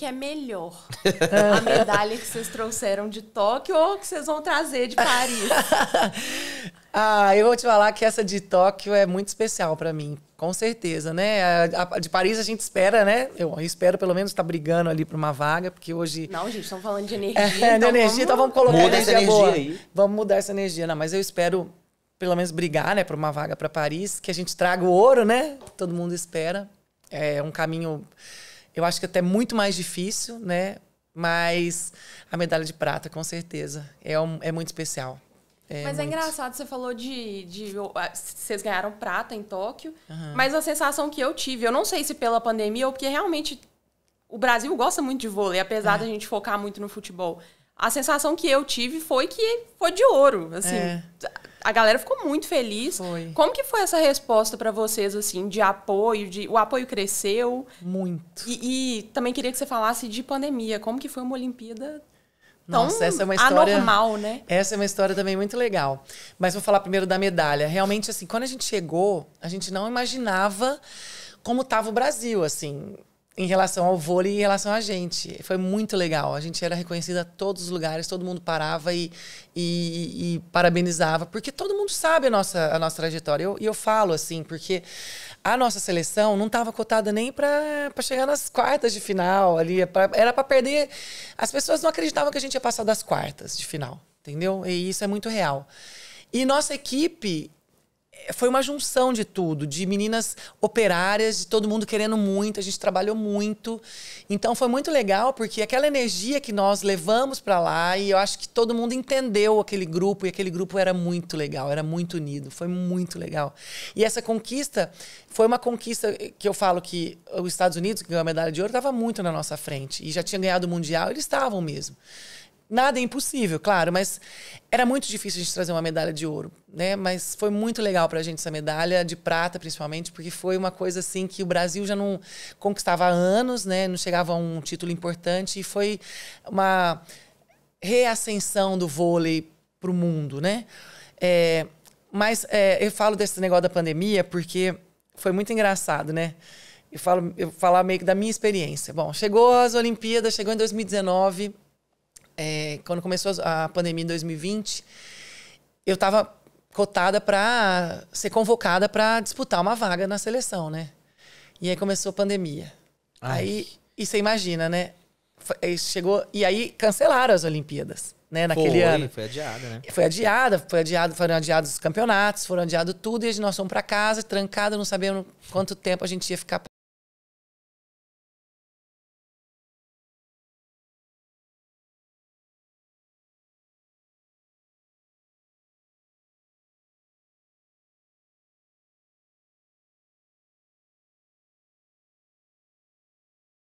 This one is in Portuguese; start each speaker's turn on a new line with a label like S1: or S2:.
S1: que é melhor? a medalha que vocês trouxeram de Tóquio ou que vocês vão trazer
S2: de Paris? ah, eu vou te falar que essa de Tóquio é muito especial para mim, com certeza, né? A, a, de Paris a gente espera, né? Eu, eu espero pelo menos estar tá brigando ali para uma vaga, porque hoje. Não,
S1: gente, estamos falando de é, energia. É, então de energia, vamos... então vamos colocar Muda energia essa energia boa. aí.
S2: Vamos mudar essa energia, não, mas eu espero pelo menos brigar, né, para uma vaga para Paris, que a gente traga o ouro, né? Todo mundo espera. É um caminho eu acho que até muito mais difícil, né? Mas a medalha de prata, com certeza, é, um, é muito especial. É mas é muito. é
S1: engraçado, você falou de, de, de. Vocês ganharam prata em Tóquio, uhum. mas a sensação que eu tive, eu não sei se pela pandemia ou porque realmente o Brasil gosta muito de vôlei, apesar é. da gente focar muito no futebol a sensação que eu tive foi que foi de ouro, assim. É. A galera ficou muito feliz. Foi. Como que foi essa resposta para vocês, assim, de apoio? De, o apoio cresceu?
S2: Muito.
S1: E, e, também queria que você falasse de pandemia. Como que foi uma Olimpíada
S2: tão Nossa, essa é uma história, anormal, né? Essa é uma história também muito legal. Mas vou falar primeiro da medalha. Realmente, assim, quando a gente chegou, a gente não imaginava como estava o Brasil, assim em relação ao vôlei e em relação a gente. Foi muito legal. A gente era reconhecida a todos os lugares, todo mundo parava e, e, e parabenizava, porque todo mundo sabe a nossa, a nossa trajetória. E eu, eu falo assim, porque a nossa seleção não estava cotada nem para chegar nas quartas de final ali. É era para perder. As pessoas não acreditavam que a gente ia passar das quartas de final, entendeu? E isso é muito real. E nossa equipe foi uma junção de tudo, de meninas operárias, de todo mundo querendo muito, a gente trabalhou muito. Então foi muito legal, porque aquela energia que nós levamos para lá, e eu acho que todo mundo entendeu aquele grupo, e aquele grupo era muito legal, era muito unido, foi muito legal. E essa conquista foi uma conquista que eu falo que os Estados Unidos, que ganhou a medalha de ouro, estava muito na nossa frente, e já tinha ganhado o Mundial, eles estavam mesmo nada é impossível, claro, mas era muito difícil a gente trazer uma medalha de ouro, né? Mas foi muito legal para a gente essa medalha de prata, principalmente, porque foi uma coisa assim que o Brasil já não conquistava há anos, né? Não chegava a um título importante e foi uma reascensão do vôlei para o mundo, né? É, mas é, eu falo desse negócio da pandemia porque foi muito engraçado, né? Eu falo, eu falar meio que da minha experiência. Bom, chegou as Olimpíadas, chegou em 2019 é, quando começou a pandemia em 2020, eu estava cotada para ser convocada para disputar uma vaga na seleção, né? E aí começou a pandemia. Ai. Aí, e você imagina, né? Chegou, e aí cancelaram as Olimpíadas, né? Naquele foi, ano. Foi adiada, né? Foi adiada, foi adiado, foram adiados os campeonatos, foram adiado tudo, e nós fomos para casa, trancada, não sabendo quanto tempo a gente ia ficar